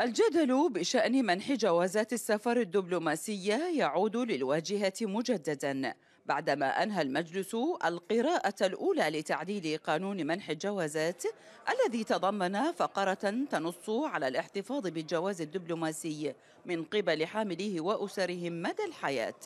الجدل بشأن منح جوازات السفر الدبلوماسية يعود للواجهة مجددا بعدما أنهى المجلس القراءة الأولى لتعديل قانون منح الجوازات الذي تضمن فقرة تنص على الاحتفاظ بالجواز الدبلوماسي من قبل حامليه وأسرهم مدى الحياة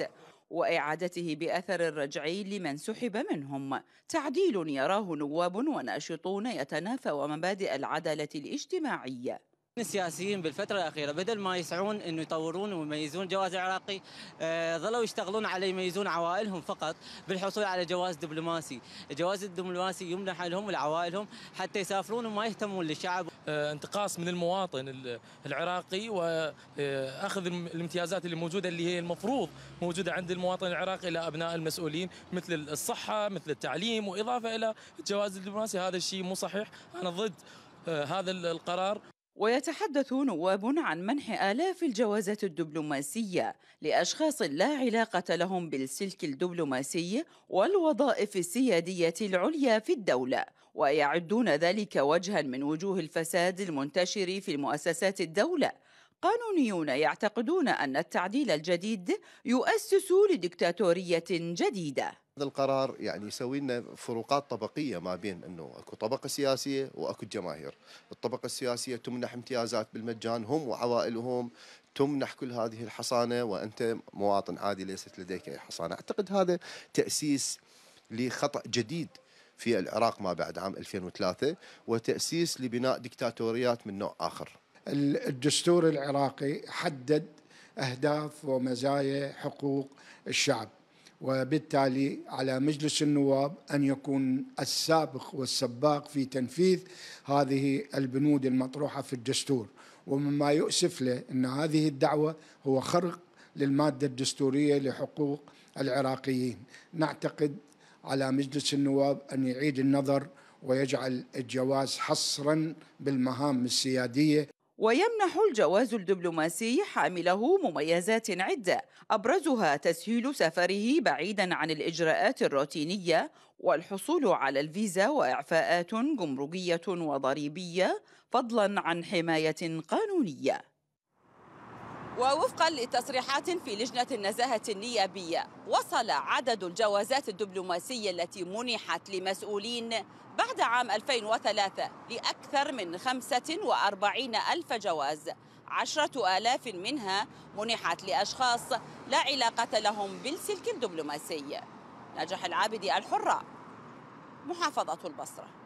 وإعادته بأثر رجعي لمن سحب منهم تعديل يراه نواب وناشطون يتنافى مبادئ العدالة الاجتماعية السياسيين بالفترة الأخيرة بدل ما يسعون أنه يطورون ويميزون جواز عراقي آه، ظلوا يشتغلون على يميزون عوائلهم فقط بالحصول على جواز دبلوماسي الجواز الدبلوماسي يمنح لهم ولعوائلهم حتى يسافرون وما يهتمون للشعب آه، انتقاص من المواطن العراقي وأخذ آه، الامتيازات اللي موجودة اللي هي المفروض موجودة عند المواطن العراقي إلى أبناء المسؤولين مثل الصحة مثل التعليم وإضافة إلى الجواز الدبلوماسي هذا الشيء مو صحيح أنا ضد هذا القرار ويتحدث نواب عن منح آلاف الجوازات الدبلوماسية لأشخاص لا علاقة لهم بالسلك الدبلوماسي والوظائف السيادية العليا في الدولة، ويعدون ذلك وجها من وجوه الفساد المنتشر في المؤسسات الدولة. قانونيون يعتقدون أن التعديل الجديد يؤسس لدكتاتورية جديدة. اخذ القرار يعني يسوي لنا فروقات طبقيه ما بين انه اكو طبقه سياسيه واكو الجماهير، الطبقه السياسيه تمنح امتيازات بالمجان هم وعوائلهم تمنح كل هذه الحصانه وانت مواطن عادي ليست لديك اي حصانه، اعتقد هذا تاسيس لخطا جديد في العراق ما بعد عام 2003 وتاسيس لبناء دكتاتوريات من نوع اخر. الدستور العراقي حدد اهداف ومزايا حقوق الشعب وبالتالي على مجلس النواب ان يكون السابق والسباق في تنفيذ هذه البنود المطروحه في الدستور ومما يؤسف له ان هذه الدعوه هو خرق للماده الدستوريه لحقوق العراقيين نعتقد على مجلس النواب ان يعيد النظر ويجعل الجواز حصرا بالمهام السياديه ويمنح الجواز الدبلوماسي حامله مميزات عدة أبرزها تسهيل سفره بعيدا عن الإجراءات الروتينية والحصول على الفيزا وإعفاءات جمركية وضريبية فضلا عن حماية قانونية ووفقا لتصريحات في لجنة النزاهة النيابية وصل عدد الجوازات الدبلوماسية التي منحت لمسؤولين بعد عام 2003 لأكثر من 45 ألف جواز عشرة آلاف منها منحت لأشخاص لا علاقة لهم بالسلك الدبلوماسي نجح العابدي الحرة محافظة البصره